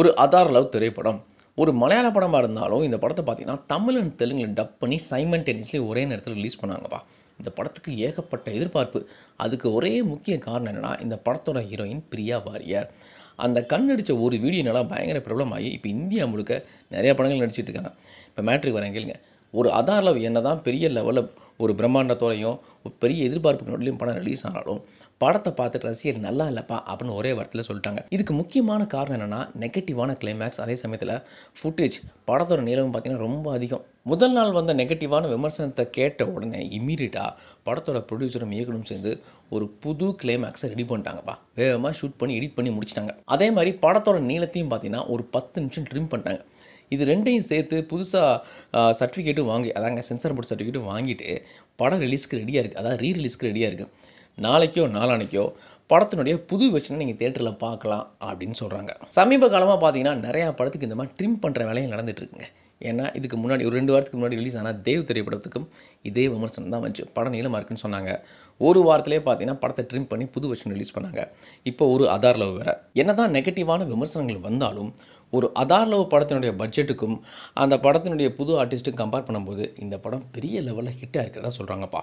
ஒரு other love திரைப்படம் ஒரு மலையாள படமாக இருந்தாலும் இந்த படத்தை பார்த்தீங்கன்னா தமிழ் அண்ட் தெலுங்கில் டப் பண்ணி சைமன் டென்னிஸ்லேயே ஒரே நேரத்தில் ரிலீஸ் பண்ணாங்கப்பா இந்த படத்துக்கு ஏகப்பட்ட எதிர்பார்ப்பு அதுக்கு ஒரே முக்கிய காரணம் என்னென்னா இந்த படத்தோட ஹீரோயின் பிரியா வாரியார் அந்த கண் அடித்த ஒரு வீடியோனால பயங்கர ப்ராப்ளம் ஆகி இப்போ இந்தியா முழுக்க நிறைய படங்கள் நடிச்சிட்டு இருக்காங்க இப்போ மேட்ரிக் வரேன் கேளுங்க ஒரு அதார் லவ் என்ன தான் பெரிய லெவலில் ஒரு பிரம்மாண்டத்தோடையும் பெரிய எதிர்பார்ப்புகளோடையும் படம் ரிலீஸ் ஆனாலும் படத்தை பார்த்துட்டு ரசிகர் நல்லா இல்லைப்பா அப்படின்னு ஒரே வாரத்தில் சொல்லிட்டாங்க இதுக்கு முக்கியமான காரணம் என்னென்னா நெகட்டிவான கிளைமேக்ஸ் அதே சமயத்தில் ஃபுட்டேஜ் படத்தோட நீளம் பார்த்திங்கன்னா ரொம்ப அதிகம் முதல் நாள் வந்த நெகட்டிவான விமர்சனத்தை கேட்ட உடனே இமீடியட்டாக படத்தோட ப்ரொடியூசரும் இயக்கனும் சேர்ந்து ஒரு புது கிளைமேக்ஸை ரெடி பண்ணிட்டாங்கப்பா வேகமாக ஷூட் பண்ணி எடிட் பண்ணி முடிச்சிட்டாங்க அதே மாதிரி படத்தோட நீளத்தையும் பார்த்தீங்கன்னா ஒரு பத்து நிமிஷம் ட்ரிம் பண்ணிட்டாங்க இது ரெண்டையும் சேர்த்து புதுசாக சர்டிஃபிகேட்டும் வாங்கி அதாங்க சென்சார் போர்டு சர்டிஃபிகேட்டும் வாங்கிட்டு படம் ரிலீஸ்க்கு ரெடியாக இருக்குது அதாவது ரீ ரிலீஸ்க்கு ரெடியாக இருக்குது நாளைக்கோ நாளானைக்கோ படத்தினுடைய புது வெர்ஷனை நீங்கள் தேட்டரில் பார்க்கலாம் அப்படின்னு சொல்கிறாங்க சமீப காலமாக பார்த்தீங்கன்னா நிறையா படத்துக்கு இந்த மாதிரி ட்ரிம் பண்ணுற வேலையும் நடந்துகிட்ருக்குங்க ஏன்னா இதுக்கு முன்னாடி ஒரு ரெண்டு வாரத்துக்கு முன்னாடி ரிலீஸ் ஆனால் தேவ் திரைப்படத்துக்கும் இதே விமர்சனம் தான் வந்துச்சு படம் நீளமாக இருக்குன்னு சொன்னாங்க ஒரு வாரத்திலே பார்த்தீங்கன்னா படத்தை ட்ரிம் பண்ணி புது வருஷம் ரிலீஸ் பண்ணாங்க இப்போ ஒரு அதார் லவ் வேறு என்ன தான் நெகட்டிவான விமர்சனங்கள் வந்தாலும் ஒரு அதார் லவ் படத்தினுடைய பட்ஜெட்டுக்கும் அந்த படத்தினுடைய புது ஆர்டிஸ்ட்டுக்கும் கம்பேர் பண்ணும்போது இந்த படம் பெரிய லெவலில் ஹிட்டாக இருக்கிறதா சொல்கிறாங்கப்பா